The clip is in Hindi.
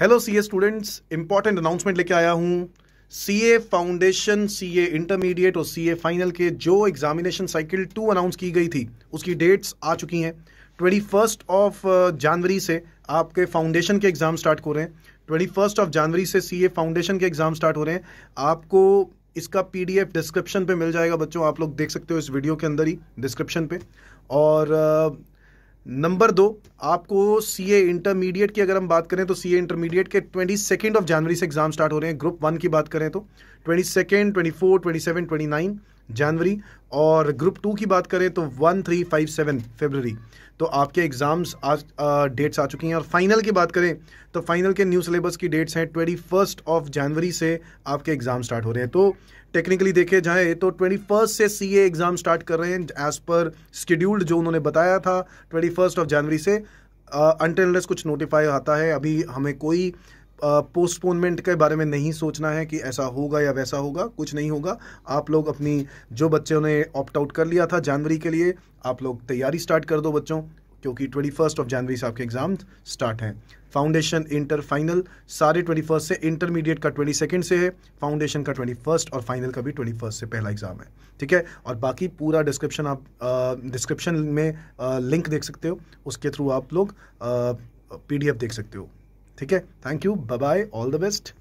hello CA students important announcement लेके आया हूँ सीए फाउंडेशन सीए इंटरमीडिएट और सीए फाइनल के जो एग्जामिनेशन साइकिल टू अनाउंस की गई थी उसकी डेट्स आ चुकी हैं ट्वेंटी फर्स्ट ऑफ जनवरी से आपके फाउंडेशन के एग्जाम स्टार्ट हो रहे हैं ट्वेंटी फर्स्ट ऑफ जनवरी से सीए फाउंडेशन के एग्जाम स्टार्ट हो रहे हैं आपको इसका पीडीएफ डिस्क्रिप्शन पे मिल जाएगा बच्चों आप लोग देख सकते हो इस वीडियो के अंदर ही डिस्क्रिप्शन पे और uh, नंबर दो आपको सी ए इंटरमीडिएट की अगर हम बात करें तो सी ए इंटरमीडिएट के ट्वेंटी सेकेंड ऑफ जनवरी से एग्जाम स्टार्ट हो रहे हैं ग्रुप वन की बात करें तो twenty second twenty four twenty seven twenty nine जनवरी और ग्रुप टू की बात करें तो one three five seven February तो आपके एग्ज़ाम्स आज डेट्स आ चुकी हैं और फाइनल की बात करें तो फाइनल के न्यू सिलेबस की डेट्स हैं ट्वेंटी फर्स्ट ऑफ जनवरी से आपके एग्ज़ाम स्टार्ट हो रहे हैं तो टेक्निकली देखे जाए तो ट्वेंटी फर्स्ट से सी एग्ज़ाम स्टार्ट कर रहे हैं एज़ पर स्कड्यूल्ड जो उन्होंने बताया था ट्वेंटी फर्स्ट ऑफ जनवरी से अनटेनलेस uh, कुछ नोटिफाई आता है अभी हमें कोई पोस्टपोनमेंट के बारे में नहीं सोचना है कि ऐसा होगा या वैसा होगा कुछ नहीं होगा आप लोग अपनी जो बच्चों ने ऑप्ट आउट कर लिया था जनवरी के लिए आप लोग तैयारी स्टार्ट कर दो बच्चों क्योंकि ट्वेंटी फर्स्ट ऑफ जनवरी से आपके एग्जाम स्टार्ट हैं फाउंडेशन इंटर फाइनल सारे ट्वेंटी फर्स्ट से इंटरमीडिएट का ट्वेंटी सेकेंड से है फाउंडेशन का ट्वेंटी फर्स्ट और फाइनल का भी ट्वेंटी फर्स्ट से पहला एग्जाम है ठीक है और बाकी पूरा डिस्क्रिप्शन आप डिस्क्रिप्शन में लिंक देख सकते हो उसके थ्रू आप लोग पी देख सकते हो ठीक है thank you bye all the best